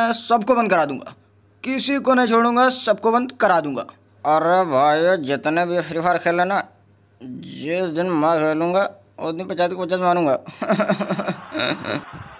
मैं सबको बंद करा दूंगा किसी को नहीं छोड़ूंगा सबको बंद करा दूंगा अरे भाई जितने भी फ्री फायर खेले ना जिस दिन मैं खेलूंगा उस दिन पचास को पचास मारूंगा